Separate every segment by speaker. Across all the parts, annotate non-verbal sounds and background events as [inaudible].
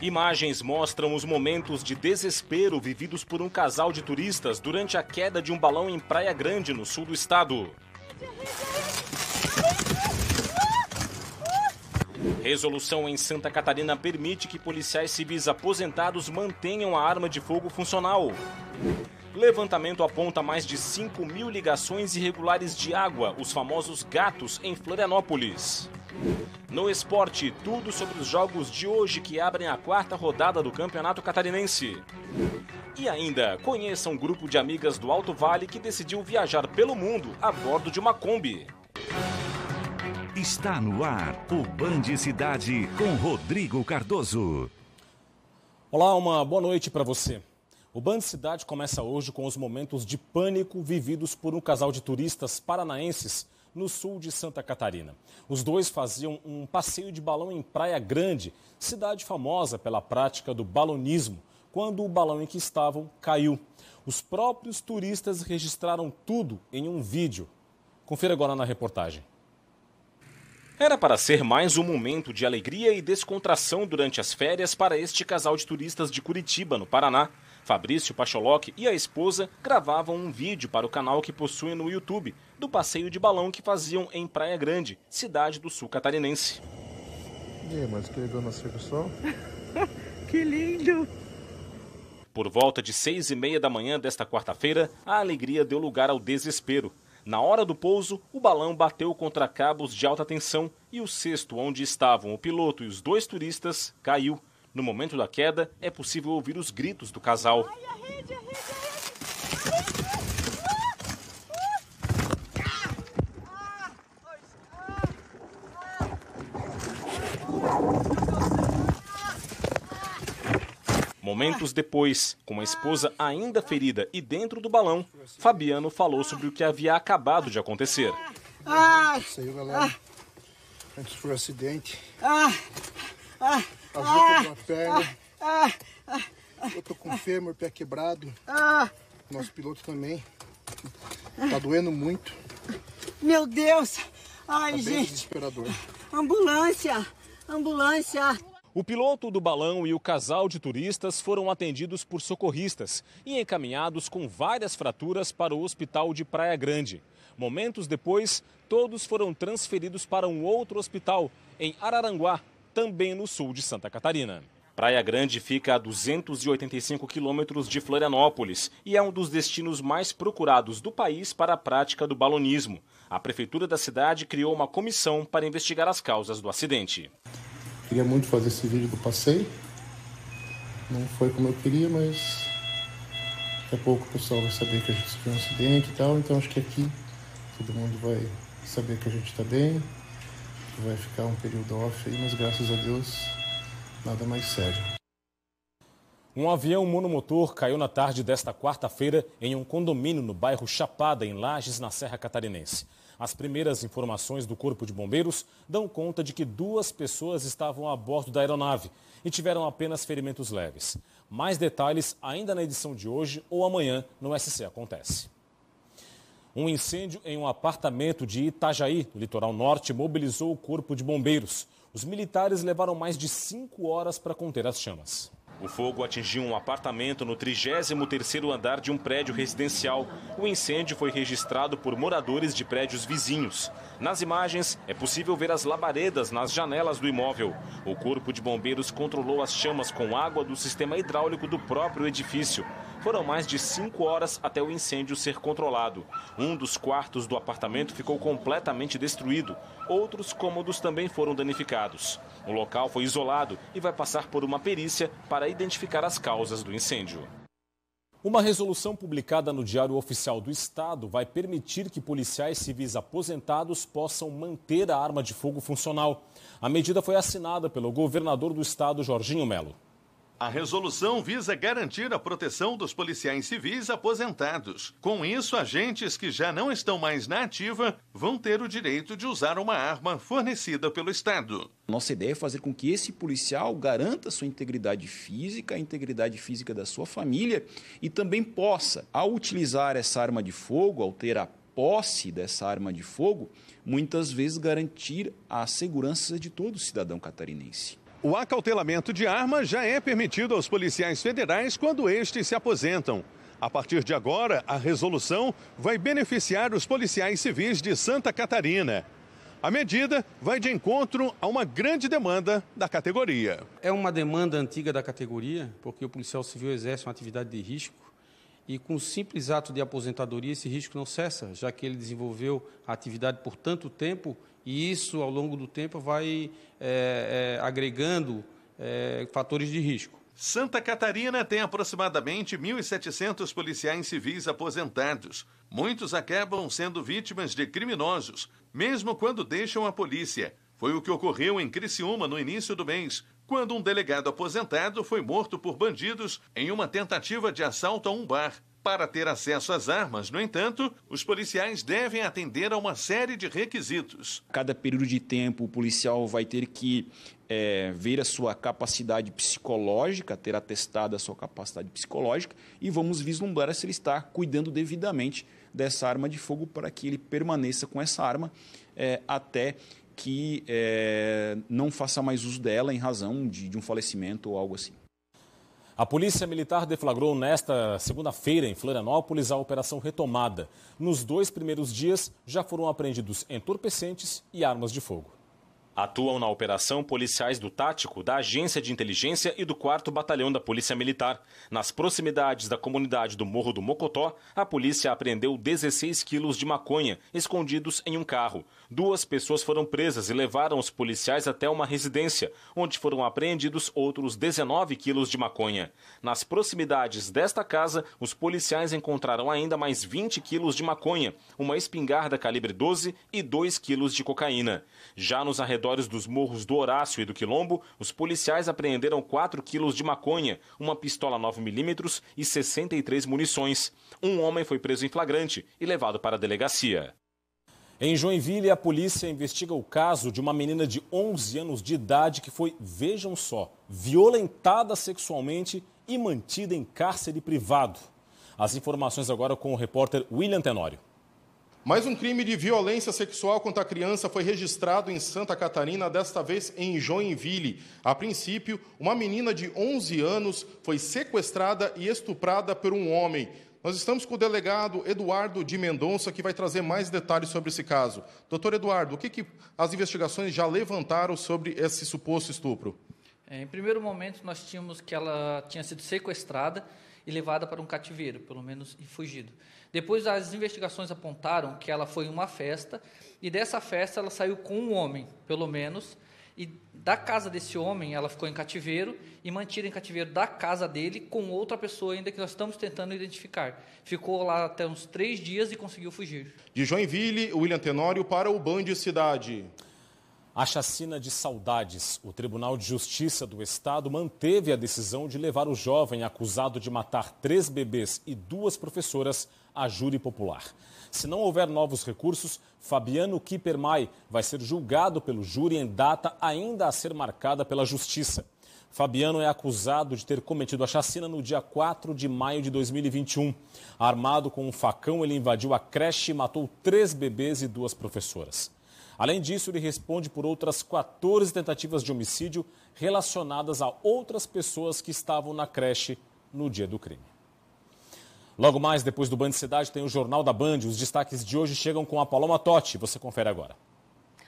Speaker 1: Imagens mostram os momentos de desespero vividos por um casal de turistas durante a queda de um balão em Praia Grande, no sul do estado. Resolução em Santa Catarina permite que policiais civis aposentados mantenham a arma de fogo funcional. Levantamento aponta mais de 5 mil ligações irregulares de água, os famosos gatos, em Florianópolis. No esporte, tudo sobre os jogos de hoje que abrem a quarta rodada do Campeonato Catarinense. E ainda, conheça um grupo de amigas do Alto Vale que decidiu viajar pelo mundo a bordo de uma Kombi. Está no ar o Band Cidade com Rodrigo Cardoso. Olá, uma boa noite para você. O Band Cidade começa hoje com os momentos de pânico vividos por um casal de turistas paranaenses no sul de Santa Catarina. Os dois faziam um passeio de balão em Praia Grande, cidade famosa pela prática do balonismo, quando o balão em que estavam caiu. Os próprios turistas registraram tudo em um vídeo. Confira agora na reportagem. Era para ser mais um momento de alegria e descontração durante as férias para este casal de turistas de Curitiba, no Paraná. Fabrício Pacholoc e a esposa gravavam um vídeo para o canal que possuem no YouTube, do passeio de balão que faziam em Praia Grande, cidade do sul catarinense.
Speaker 2: E aí, mas legal nascer com o sol?
Speaker 1: [laughs] que lindo! Por volta de seis e meia da manhã desta quarta-feira, a alegria deu lugar ao desespero. Na hora do pouso, o balão bateu contra cabos de alta tensão e o cesto onde estavam o piloto e os dois turistas caiu. No momento da queda, é possível ouvir os gritos do casal. Ai, a rede, a rede, a rede. Momentos depois, com a esposa ainda ferida e dentro do balão, Fabiano falou sobre o que havia acabado de acontecer.
Speaker 2: Ah, Isso aí, galera. Ah. Antes foi um acidente. Ah, ah, As ah,
Speaker 3: ah, outras
Speaker 1: perna. eu tô com fêmur, pé quebrado. Nosso piloto também. Tá doendo muito. Meu Deus!
Speaker 4: Ai, tá gente.
Speaker 1: Desesperador. Ambulância! Ambulância! O piloto do balão e o casal de turistas foram atendidos por socorristas e encaminhados com várias fraturas para o hospital de Praia Grande. Momentos depois, todos foram transferidos para um outro hospital, em Araranguá, também no sul de Santa Catarina. Praia Grande fica a 285 quilômetros de Florianópolis e é um dos destinos mais procurados do país para a prática do balonismo. A prefeitura da cidade criou uma comissão para investigar as causas do acidente.
Speaker 5: Queria muito fazer esse vídeo do passeio. Não foi como eu queria, mas daqui a pouco o pessoal vai saber que a gente sofreu um acidente e tal. Então acho que aqui todo mundo vai saber que a gente está bem, vai ficar um período off aí, mas graças a Deus
Speaker 3: nada mais sério.
Speaker 1: Um avião monomotor caiu na tarde desta quarta-feira em um condomínio no bairro Chapada, em Lages, na Serra Catarinense. As primeiras informações do Corpo de Bombeiros dão conta de que duas pessoas estavam a bordo da aeronave e tiveram apenas ferimentos leves. Mais detalhes ainda na edição de hoje ou amanhã no SC Acontece. Um incêndio em um apartamento de Itajaí, no litoral norte, mobilizou o Corpo de Bombeiros. Os militares levaram mais de cinco horas para conter as chamas. O fogo atingiu um apartamento no 33º andar de um prédio residencial. O incêndio foi registrado por moradores de prédios vizinhos. Nas imagens, é possível ver as labaredas nas janelas do imóvel. O corpo de bombeiros controlou as chamas com água do sistema hidráulico do próprio edifício. Foram mais de cinco horas até o incêndio ser controlado. Um dos quartos do apartamento ficou completamente destruído. Outros cômodos também foram danificados. O local foi isolado e vai passar por uma perícia para identificar as causas do incêndio. Uma resolução publicada no Diário Oficial do Estado vai permitir que policiais civis aposentados possam manter a arma de fogo funcional. A medida foi assinada pelo governador do estado, Jorginho Melo.
Speaker 3: A resolução visa garantir a proteção dos policiais civis aposentados. Com isso, agentes que já não estão mais na ativa vão ter o direito de usar uma arma fornecida pelo Estado.
Speaker 1: Nossa ideia é fazer com que esse policial garanta sua integridade física, a integridade física da sua família e também possa, ao utilizar essa arma de fogo, ao ter a posse dessa arma de fogo, muitas vezes garantir a segurança de todo cidadão catarinense o
Speaker 3: acautelamento de arma já é permitido aos policiais federais quando estes se aposentam. A partir de agora, a resolução vai beneficiar os policiais civis de Santa Catarina. A medida vai de encontro a uma grande demanda da categoria.
Speaker 4: É uma demanda antiga da categoria, porque o policial civil exerce uma atividade de risco e, com o simples ato de aposentadoria, esse risco não cessa, já que ele desenvolveu a atividade por tanto tempo e isso, ao longo do tempo, vai é, é, agregando
Speaker 3: é, fatores de risco. Santa Catarina tem aproximadamente 1.700 policiais civis aposentados. Muitos acabam sendo vítimas de criminosos, mesmo quando deixam a polícia. Foi o que ocorreu em Criciúma no início do mês, quando um delegado aposentado foi morto por bandidos em uma tentativa de assalto a um bar. Para ter acesso às armas, no entanto, os policiais devem atender a uma série de
Speaker 1: requisitos. Cada período de tempo, o policial vai ter que é, ver a sua capacidade psicológica, ter atestado a sua capacidade psicológica e vamos vislumbrar se ele está cuidando devidamente dessa arma de fogo para que ele permaneça com essa arma é, até que é, não faça mais uso dela em razão de, de um falecimento ou algo assim. A Polícia Militar deflagrou nesta segunda-feira em Florianópolis a operação retomada. Nos dois primeiros dias já foram apreendidos entorpecentes e armas de fogo. Atuam na operação policiais do Tático, da Agência de Inteligência e do 4 Batalhão da Polícia Militar. Nas proximidades da comunidade do Morro do Mocotó, a polícia apreendeu 16 quilos de maconha escondidos em um carro. Duas pessoas foram presas e levaram os policiais até uma residência, onde foram apreendidos outros 19 quilos de maconha. Nas proximidades desta casa, os policiais encontraram ainda mais 20 quilos de maconha, uma espingarda calibre 12 e 2 quilos de cocaína. Já nos arredores dos morros do Horácio e do Quilombo, os policiais apreenderam 4 quilos de maconha, uma pistola 9mm e 63 munições. Um homem foi preso em flagrante e levado para a delegacia. Em Joinville, a polícia investiga o caso de uma menina de 11 anos de idade que foi, vejam só, violentada sexualmente e mantida em cárcere privado. As informações agora com o repórter William Tenório. Mais um crime de violência sexual contra a criança foi registrado em Santa Catarina, desta vez em Joinville. A princípio, uma menina de 11 anos foi sequestrada e estuprada por um homem. Nós estamos com o delegado Eduardo de Mendonça, que vai trazer mais detalhes sobre esse caso. Doutor Eduardo, o que, que as investigações já levantaram sobre esse suposto estupro?
Speaker 5: É, em primeiro momento, nós tínhamos que ela tinha sido sequestrada e levada para um cativeiro, pelo menos e fugido. Depois, as investigações apontaram que ela foi em uma festa e dessa festa ela saiu com um homem, pelo menos, e da casa desse homem, ela ficou em cativeiro e mantida em cativeiro da casa dele com outra pessoa ainda que nós estamos tentando identificar. Ficou lá até uns três dias e conseguiu fugir.
Speaker 1: De Joinville, William Tenório para o Band Cidade. A chacina de saudades. O Tribunal de Justiça do Estado manteve a decisão de levar o jovem acusado de matar três bebês e duas professoras a júri popular. Se não houver novos recursos, Fabiano Kippermay vai ser julgado pelo júri em data ainda a ser marcada pela Justiça. Fabiano é acusado de ter cometido a chacina no dia 4 de maio de 2021. Armado com um facão, ele invadiu a creche e matou três bebês e duas professoras. Além disso, ele responde por outras 14 tentativas de homicídio relacionadas a outras pessoas que estavam na creche no dia do crime. Logo mais, depois do Band Cidade, tem o Jornal da Band. Os destaques de hoje chegam com a Paloma Totti. Você confere agora.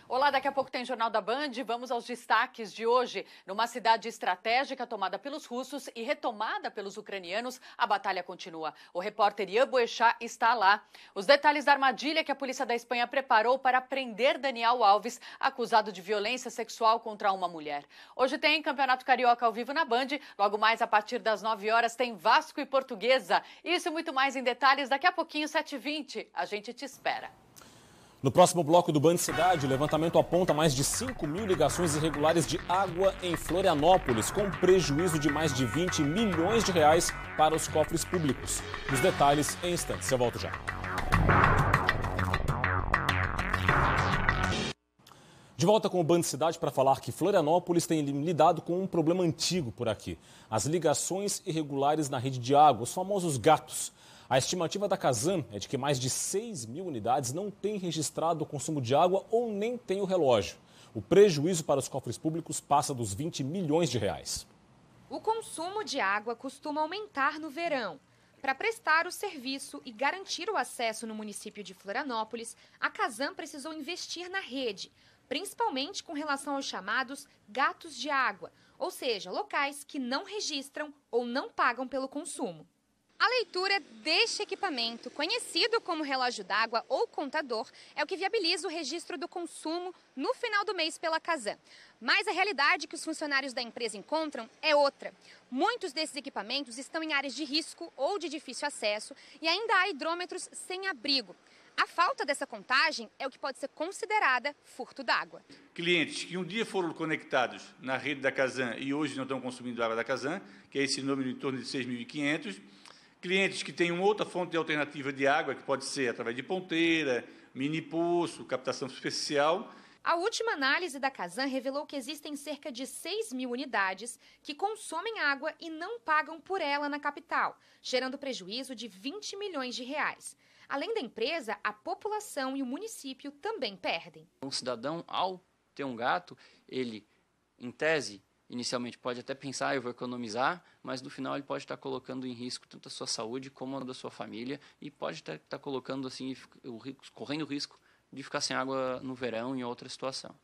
Speaker 5: Olá, daqui a pouco tem Jornal da Band. Vamos aos destaques de hoje. Numa cidade estratégica tomada pelos russos e retomada pelos ucranianos, a batalha continua. O repórter Ian Boechat está lá. Os detalhes da armadilha que a polícia da Espanha preparou para prender Daniel Alves, acusado de violência sexual contra uma mulher. Hoje tem Campeonato Carioca ao vivo na Band. Logo mais, a partir das 9 horas, tem Vasco e Portuguesa. Isso e muito mais em detalhes daqui a pouquinho, 7h20. A gente te espera.
Speaker 1: No próximo bloco do Band Cidade, o levantamento aponta mais de 5 mil ligações irregulares de água em Florianópolis, com prejuízo de mais de 20 milhões de reais para os cofres públicos. Os detalhes em instantes. Eu volto já. De volta com o Band Cidade para falar que Florianópolis tem lidado com um problema antigo por aqui: as ligações irregulares na rede de água, os famosos gatos. A estimativa da Kazan é de que mais de 6 mil unidades não têm registrado o consumo de água ou nem têm o relógio. O prejuízo para os cofres públicos passa dos 20 milhões de reais.
Speaker 2: O consumo de água costuma aumentar no verão. Para prestar o serviço e garantir o acesso no município de Florianópolis, a Kazan precisou investir na rede, principalmente com relação aos chamados gatos de água, ou seja, locais que não registram ou não pagam pelo consumo. A leitura deste equipamento, conhecido como relógio d'água ou contador, é o que viabiliza o registro do consumo no final do mês pela Casan. Mas a realidade que os funcionários da empresa encontram é outra. Muitos desses equipamentos estão em áreas de risco ou de difícil acesso e ainda há hidrômetros sem abrigo. A falta dessa contagem é o que pode ser considerada furto d'água.
Speaker 3: Clientes que um dia foram conectados na rede da Casan e hoje não estão consumindo água da Casan, que é esse número em torno de 6.500, clientes que têm outra fonte alternativa de água, que pode ser através de ponteira, mini poço, captação
Speaker 2: superficial. A última análise da Casan revelou que existem cerca de 6 mil unidades que consomem água e não pagam por ela na capital, gerando prejuízo de 20 milhões de reais. Além da empresa, a população e o município também perdem.
Speaker 5: Um cidadão, ao ter um gato, ele, em tese, inicialmente pode até pensar, ah, eu vou economizar, mas no final ele pode estar colocando em risco tanto a sua saúde como a da sua família e pode estar, estar colocando assim, o, correndo o risco de ficar sem água no
Speaker 2: verão em outra situação.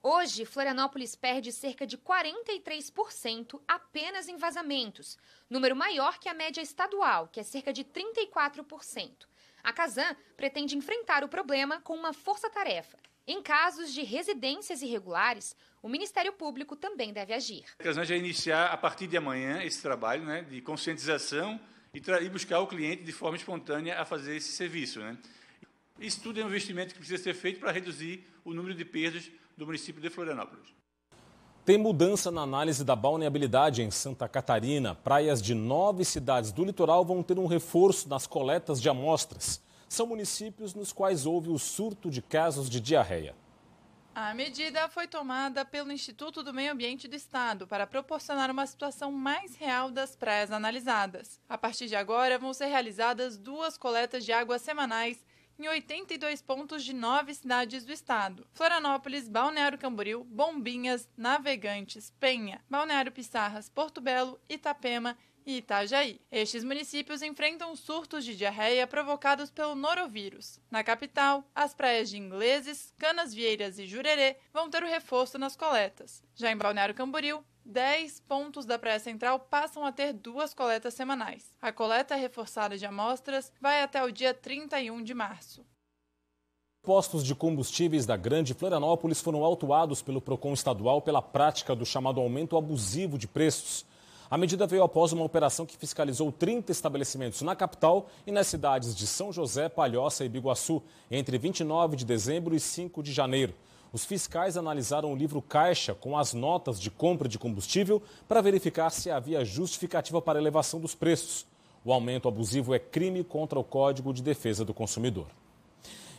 Speaker 2: Hoje, Florianópolis perde cerca de 43% apenas em vazamentos, número maior que a média estadual, que é cerca de 34%. A Casan pretende enfrentar o problema com uma força-tarefa em casos de residências irregulares, o Ministério Público também deve agir.
Speaker 3: Nós já iniciar a partir de amanhã esse trabalho né, de conscientização e, e, buscar o cliente de forma espontânea a fazer esse serviço. Né. Isso tudo é um investimento que precisa ser feito para reduzir o número de perdas do município de Florianópolis.
Speaker 1: Tem mudança na análise da balneabilidade em Santa Catarina. Praias de nove cidades do litoral vão ter um reforço nas coletas de amostras são municípios nos quais houve o surto de casos de diarreia.
Speaker 5: A medida foi tomada pelo Instituto do Meio Ambiente do Estado para proporcionar uma situação mais real das praias analisadas. A partir de agora, vão ser realizadas duas coletas de água semanais em 82 pontos de nove cidades do estado: Florianópolis, Balneário Camboriú, Bombinhas, Navegantes, Penha, Balneário Pissarras, Porto Belo, Itapema e Itajaí. Estes municípios enfrentam surtos de diarreia provocados pelo norovírus. Na capital, as praias de Ingleses, Canas Vieiras e Jurerê vão ter o reforço nas coletas. Já em Balneário Camboriú, 10 pontos da Praia Central passam a ter duas coletas semanais. A coleta reforçada de amostras vai até o dia 31 de março.
Speaker 1: Postos de combustíveis da Grande Florianópolis foram autuados pelo Procon estadual pela prática do chamado aumento abusivo de preços. A medida veio após uma operação que fiscalizou 30 estabelecimentos na capital e nas cidades de São José, Palhoça e Biguaçu, entre 29 de dezembro e 5 de janeiro. Os fiscais analisaram o livro caixa com as notas de compra de combustível para verificar se havia justificativa para a elevação dos preços. O aumento abusivo é crime contra o Código de Defesa do Consumidor.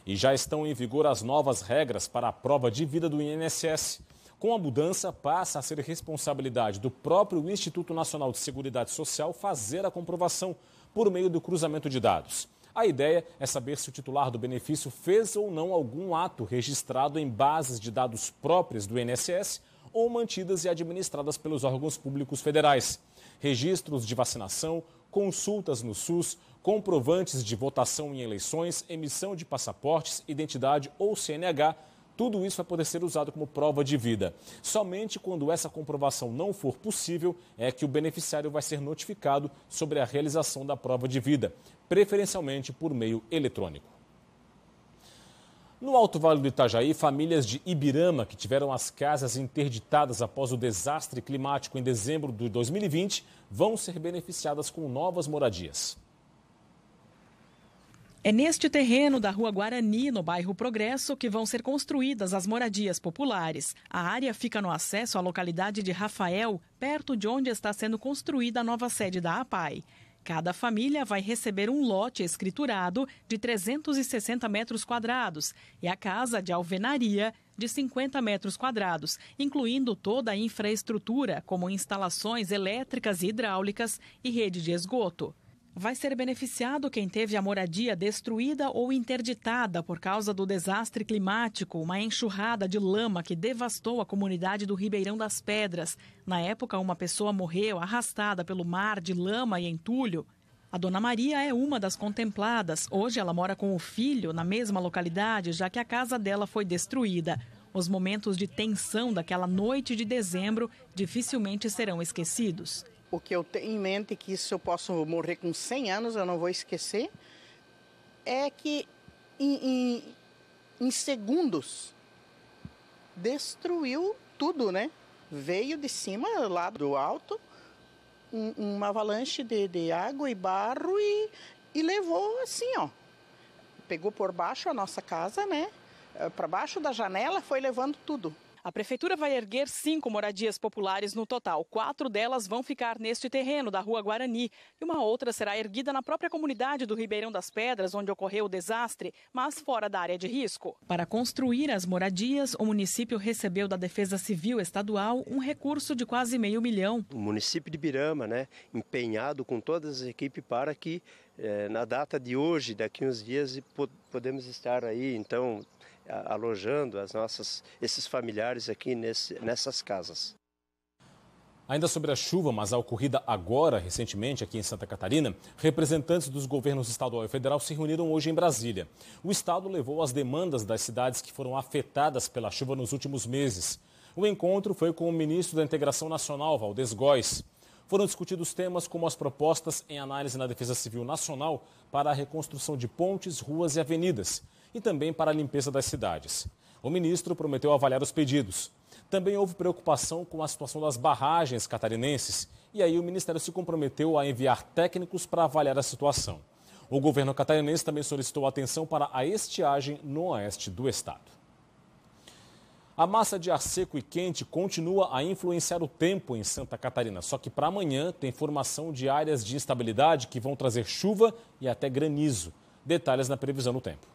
Speaker 1: E já estão em vigor as novas regras para a prova de vida do INSS. Com a mudança, passa a ser responsabilidade do próprio Instituto Nacional de Seguridade Social fazer a comprovação por meio do cruzamento de dados. A ideia é saber se o titular do benefício fez ou não algum ato registrado em bases de dados próprias do INSS ou mantidas e administradas pelos órgãos públicos federais. Registros de vacinação, consultas no SUS, comprovantes de votação em eleições, emissão de passaportes, identidade ou CNH tudo isso vai poder ser usado como prova de vida. Somente quando essa comprovação não for possível é que o beneficiário vai ser notificado sobre a realização da prova de vida, preferencialmente por meio eletrônico. No Alto Vale do Itajaí, famílias de Ibirama que tiveram as casas interditadas após o desastre climático em dezembro de 2020 vão ser beneficiadas com novas moradias.
Speaker 6: É neste terreno da Rua Guarani, no bairro Progresso, que vão ser construídas as moradias populares. A área fica no acesso à localidade de Rafael, perto de onde está sendo construída a nova sede da APAI. Cada família vai receber um lote escriturado de 360 metros quadrados e a casa de alvenaria de 50 metros quadrados, incluindo toda a infraestrutura, como instalações elétricas e hidráulicas e rede de esgoto. Vai ser beneficiado quem teve a moradia destruída ou interditada por causa do desastre climático, uma enxurrada de lama que devastou a comunidade do Ribeirão das Pedras. Na época, uma pessoa morreu arrastada pelo mar de lama e entulho. A dona Maria é uma das contempladas. Hoje ela mora com o filho na mesma localidade, já que a casa dela foi destruída. Os momentos de tensão daquela noite de dezembro dificilmente serão esquecidos. O que eu tenho em mente que se eu posso morrer com 100 anos, eu não vou esquecer, é que em, em, em segundos destruiu tudo, né? Veio de cima, lá do alto, um, uma avalanche de, de água e barro e, e levou assim, ó. Pegou por baixo a nossa casa, né? Eh, Para baixo da janela, foi levando tudo. A prefeitura vai erguer cinco moradias populares no total. Quatro delas vão ficar neste terreno da Rua Guarani e uma outra será erguida na própria comunidade do Ribeirão das Pedras, onde ocorreu o desastre, mas fora da área de risco. Para construir as moradias, o município recebeu da Defesa Civil Estadual um recurso de quase meio milhão.
Speaker 2: O município de Birama, né, empenhado com todas as equipes para que eh, na data de hoje, daqui uns dias, podemos estar aí, então, alojando as nossas, esses familiares aqui nesse, nessas casas.
Speaker 1: Ainda sobre a chuva, mas a ocorrida agora, recentemente, aqui em Santa Catarina, representantes dos governos estadual e federal se reuniram hoje em Brasília. O Estado levou as demandas das cidades que foram afetadas pela chuva nos últimos meses. O encontro foi com o ministro da Integração Nacional, Valdez Góes. Foram discutidos temas como as propostas em análise na Defesa Civil Nacional para a reconstrução de pontes, ruas e avenidas e também para a limpeza das cidades. O ministro prometeu avaliar os pedidos. Também houve preocupação com a situação das barragens catarinenses e aí o ministério se comprometeu a enviar técnicos para avaliar a situação. O governo catarinense também solicitou atenção para a estiagem no oeste do estado. A massa de ar seco e quente continua a influenciar o tempo em Santa Catarina, só que para amanhã tem formação de áreas de instabilidade que vão trazer chuva e até granizo. Detalhes na previsão do tempo.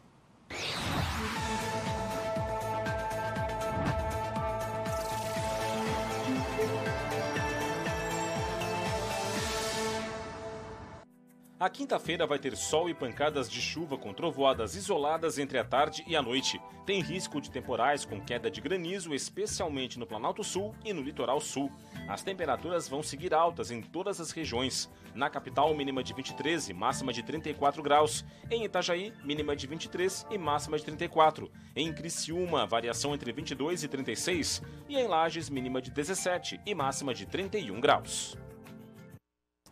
Speaker 1: A quinta-feira vai ter sol e pancadas de chuva com trovoadas isoladas entre a tarde e a noite. Tem risco de temporais com queda de granizo, especialmente no Planalto Sul e no Litoral Sul. As temperaturas vão seguir altas em todas as regiões. Na capital, mínima de 23 e máxima de 34 graus. Em Itajaí, mínima de 23 e máxima de 34. Em Criciúma, variação entre 22 e 36. E em Lages, mínima de 17 e máxima de 31 graus.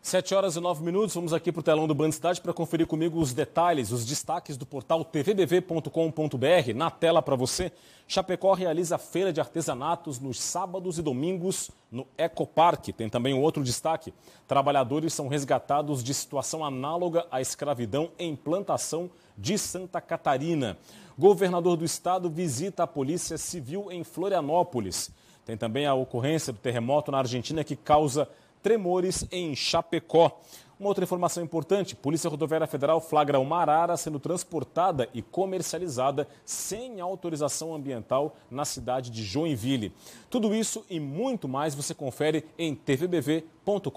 Speaker 1: Sete horas e nove minutos, vamos aqui para o telão do Band Cidade para conferir comigo os detalhes, os destaques do portal tvbv.com.br. Na tela para você, Chapecó realiza feira de artesanatos nos sábados e domingos no Ecoparque. Tem também um outro destaque, trabalhadores são resgatados de situação análoga à escravidão em plantação de Santa Catarina. Governador do estado visita a Polícia Civil em Florianópolis. Tem também a ocorrência do terremoto na Argentina que causa tremores em Chapecó. Uma outra informação importante: Polícia Rodoviária Federal flagra uma arara sendo transportada e comercializada sem autorização ambiental na cidade de Joinville. Tudo isso e muito mais você confere em tvbv.com.br.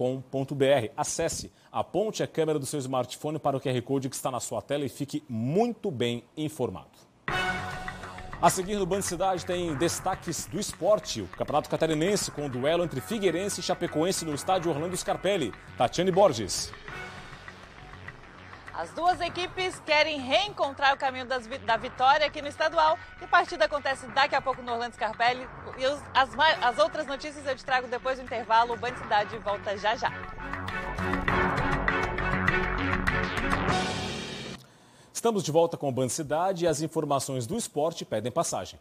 Speaker 1: Acesse, aponte a câmera do seu smartphone para o QR Code que está na sua tela e fique muito bem informado. A seguir no Band Cidade tem destaques do esporte. O Campeonato Catarinense com o duelo entre Figueirense e Chapecoense no estádio Orlando Scarpelli. Tatiane Borges.
Speaker 5: As duas equipes querem reencontrar o caminho das, da vitória aqui no estadual. E a partida acontece daqui a pouco no Orlando Scarpelli. E os, as, as outras notícias eu te trago depois do intervalo. O Band Cidade volta já já.
Speaker 1: Estamos de volta com o Ban Cidade e as informações do esporte pedem passagem.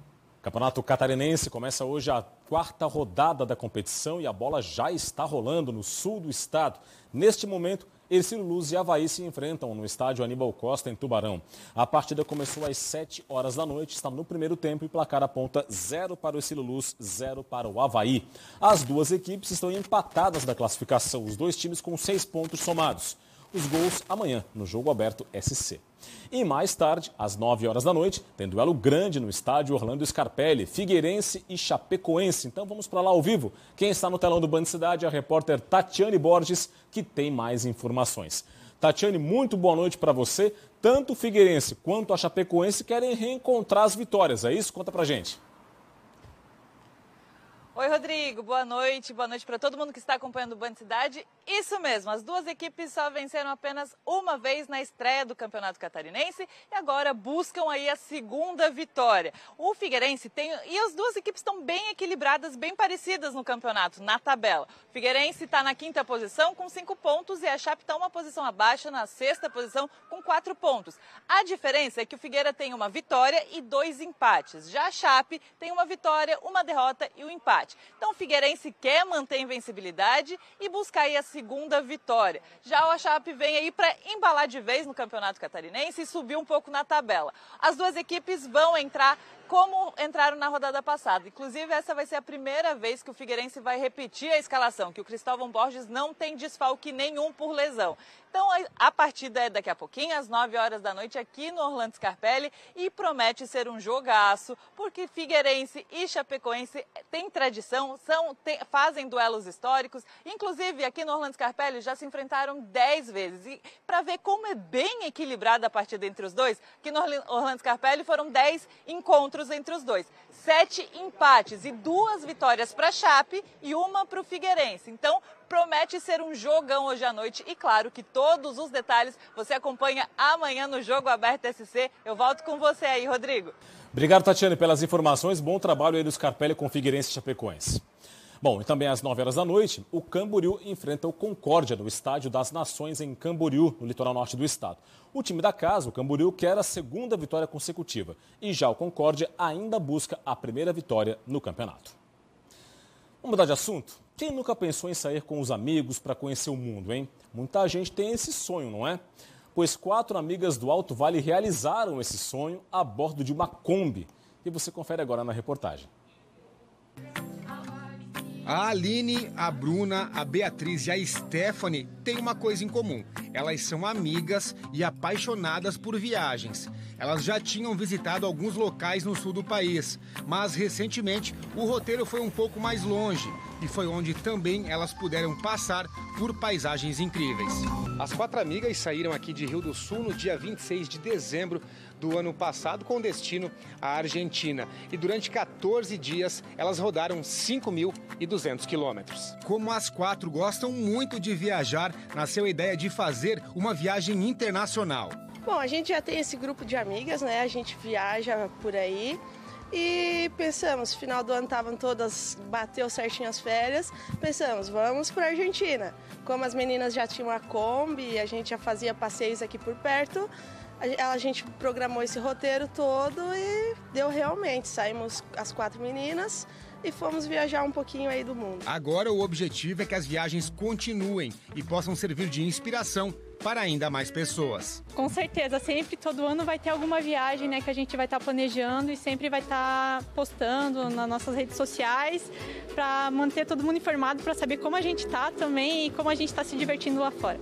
Speaker 1: O Campeonato Catarinense começa hoje a quarta rodada da competição e a bola já está rolando no sul do estado. Neste momento, Ercílio Luz e Havaí se enfrentam no estádio Aníbal Costa, em Tubarão. A partida começou às 7 horas da noite, está no primeiro tempo e placar aponta 0 para o Ercílio Luz, 0 para o Havaí. As duas equipes estão empatadas na classificação, os dois times com seis pontos somados os gols amanhã no jogo aberto SC. E mais tarde, às 9 horas da noite, tem duelo grande no estádio Orlando Scarpelli, Figueirense e Chapecoense. Então vamos para lá ao vivo. Quem está no telão do Band Cidade é a repórter Tatiane Borges, que tem mais informações. Tatiane, muito boa noite para você. Tanto o Figueirense quanto a Chapecoense querem reencontrar as vitórias, é isso? Conta pra gente.
Speaker 5: Oi, Rodrigo, boa noite. Boa noite para todo mundo que está acompanhando o Band Cidade. Isso mesmo, as duas equipes só venceram apenas uma vez na estreia do Campeonato Catarinense e agora buscam aí a segunda vitória. O Figueirense tem. E as duas equipes estão bem equilibradas, bem parecidas no campeonato, na tabela. O Figueirense está na quinta posição com cinco pontos e a Chape está uma posição abaixo, na sexta posição, com quatro pontos. A diferença é que o Figueira tem uma vitória e dois empates. Já a Chape tem uma vitória, uma derrota e um empate empate. Então o Figueirense quer manter a invencibilidade e buscar aí a segunda vitória. Já o Chape vem aí para embalar de vez no Campeonato Catarinense e subir um pouco na tabela. As duas equipes vão entrar como entraram na rodada passada. Inclusive, essa vai ser a primeira vez que o Figueirense vai repetir a escalação, que o Cristóvão Borges não tem desfalque nenhum por lesão. Então, a partida é daqui a pouquinho, às 9 horas da noite, aqui no Orlando Scarpelli, e promete ser um jogaço, porque Figueirense e Chapecoense têm tradição, são, fazem duelos históricos. Inclusive, aqui no Orlando Scarpelli já se enfrentaram 10 vezes. E para ver como é bem equilibrada a partida entre os dois, que no Orlando Scarpelli foram 10 encontros encontros entre os dois. Sete empates e duas vitórias para a Chape e uma para o Figueirense. Então, promete ser um jogão hoje à noite. E claro que todos os detalhes você acompanha amanhã no Jogo Aberto SC. Eu volto com você aí, Rodrigo.
Speaker 1: Obrigado, Tatiane, pelas informações. Bom trabalho aí do Scarpelli com o Figueirense e Chapecoense. Bom, e também às 9 horas da noite, o Camboriú enfrenta o Concórdia no Estádio das Nações em Camboriú, no litoral norte do estado. O time da casa, o Camboriú, quer a segunda vitória consecutiva e já o Concórdia ainda busca a primeira vitória no campeonato. Vamos mudar de assunto? Quem nunca pensou em sair com os amigos para conhecer o mundo, hein? Muita gente tem esse sonho, não é? Pois quatro amigas do Alto Vale realizaram esse sonho a bordo de uma Kombi. E você confere agora na
Speaker 4: reportagem. A Aline, a Bruna, a Beatriz e a Stephanie têm uma coisa em comum. Elas são amigas e apaixonadas por viagens. Elas já tinham visitado alguns locais no sul do país, mas recentemente o roteiro foi um pouco mais longe e foi onde também elas puderam passar por paisagens incríveis. As quatro amigas saíram aqui de Rio do Sul no dia 26 de dezembro do ano passado com destino à Argentina. E durante 14 dias elas rodaram 5.200 quilômetros. Como as quatro gostam muito de viajar, nasceu a ideia de fazer uma viagem internacional.
Speaker 6: Bom, a gente já tem esse grupo de amigas, né? A gente viaja por aí. E pensamos, final do ano estavam todas, bateu certinho as férias, pensamos, vamos para a Argentina. Como as meninas já tinham a Kombi, a gente já fazia passeios aqui por perto, a gente programou esse roteiro todo e deu realmente. Saímos as quatro meninas, e fomos viajar um pouquinho aí do mundo.
Speaker 4: Agora o objetivo é que as viagens continuem e possam servir de inspiração para ainda mais pessoas.
Speaker 6: Com certeza, sempre todo ano vai ter alguma viagem, né, que a gente vai estar tá planejando e sempre vai estar tá postando nas nossas redes sociais para manter todo mundo informado para saber como a gente está também e como a gente está se divertindo lá fora.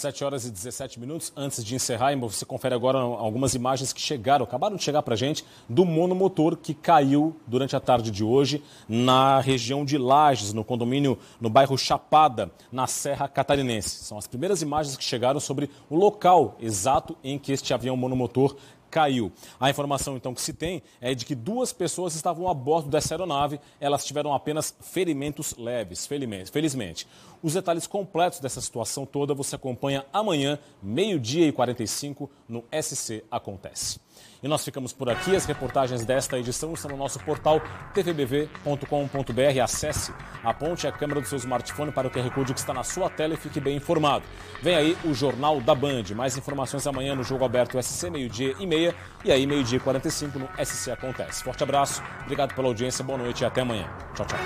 Speaker 1: 7 horas e 17 minutos. Antes de encerrar, você confere agora algumas imagens que chegaram, acabaram de chegar para a gente, do monomotor que caiu durante a tarde de hoje na região de Lages, no condomínio no bairro Chapada, na Serra Catarinense. São as primeiras imagens que chegaram sobre o local exato em que este avião monomotor caiu. A informação então que se tem é de que duas pessoas estavam a bordo dessa aeronave, elas tiveram apenas ferimentos leves, felizmente. Os detalhes completos dessa situação toda você acompanha amanhã, meio-dia e 45, no SC Acontece. E nós ficamos por aqui. As reportagens desta edição estão no nosso portal tvbv.com.br. Acesse, aponte a câmera do seu smartphone para o QR Code que está na sua tela e fique bem informado. Vem aí o Jornal da Band. Mais informações amanhã no Jogo Aberto SC, meio-dia e meia. E aí, meio-dia e 45 no SC Acontece. Forte abraço, obrigado pela audiência, boa noite e até amanhã. Tchau, tchau.